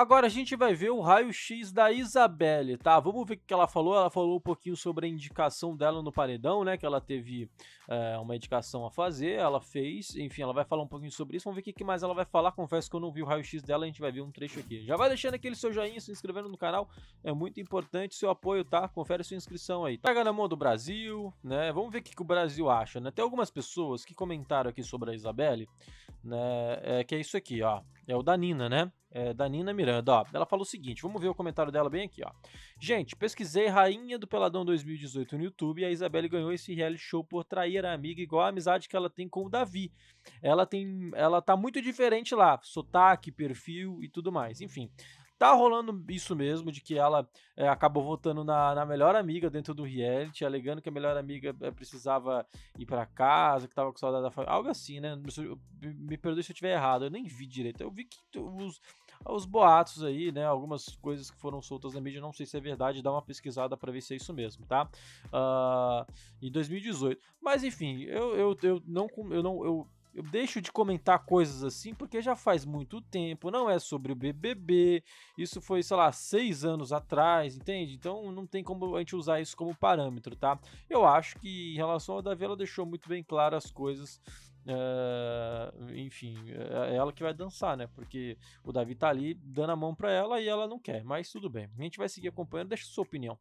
Agora a gente vai ver o raio-x da Isabelle, tá? Vamos ver o que ela falou. Ela falou um pouquinho sobre a indicação dela no paredão, né? Que ela teve é, uma indicação a fazer, ela fez. Enfim, ela vai falar um pouquinho sobre isso. Vamos ver o que mais ela vai falar. Confesso que eu não vi o raio-x dela, a gente vai ver um trecho aqui. Já vai deixando aquele seu joinha, se inscrevendo no canal. É muito importante seu apoio, tá? Confere sua inscrição aí. Pega tá na mão do Brasil, né? Vamos ver o que, que o Brasil acha, né? Tem algumas pessoas que comentaram aqui sobre a Isabelle né? É, que é isso aqui, ó. É o da Nina, né? É, da Nina Miranda, ó. Ela falou o seguinte, vamos ver o comentário dela bem aqui, ó. Gente, pesquisei Rainha do Peladão 2018 no YouTube e a Isabelle ganhou esse reality show por trair a amiga igual a amizade que ela tem com o Davi. Ela tem, ela tá muito diferente lá, sotaque, perfil e tudo mais. Enfim, Tá rolando isso mesmo, de que ela é, acabou votando na, na, melhor amiga dentro do reality, alegando que a melhor amiga eh, precisava ir para casa, que tava com saudade da família. Algo assim, né? Me, me perdoe se eu estiver errado, eu nem vi direito. Eu vi que os, os boatos aí, né? Algumas coisas que foram soltas na mídia, não sei se é verdade, dá uma pesquisada para ver se é isso mesmo, tá? Uh, em 2018. Mas enfim, eu, eu, eu não. Eu não eu, eu deixo de comentar coisas assim porque já faz muito tempo, não é sobre o BBB. Isso foi, sei lá, seis anos atrás, entende? Então não tem como a gente usar isso como parâmetro, tá? Eu acho que em relação ao Davi, ela deixou muito bem claras as coisas. Uh, enfim, é ela que vai dançar, né? Porque o Davi tá ali dando a mão pra ela e ela não quer, mas tudo bem. A gente vai seguir acompanhando, deixa sua opinião.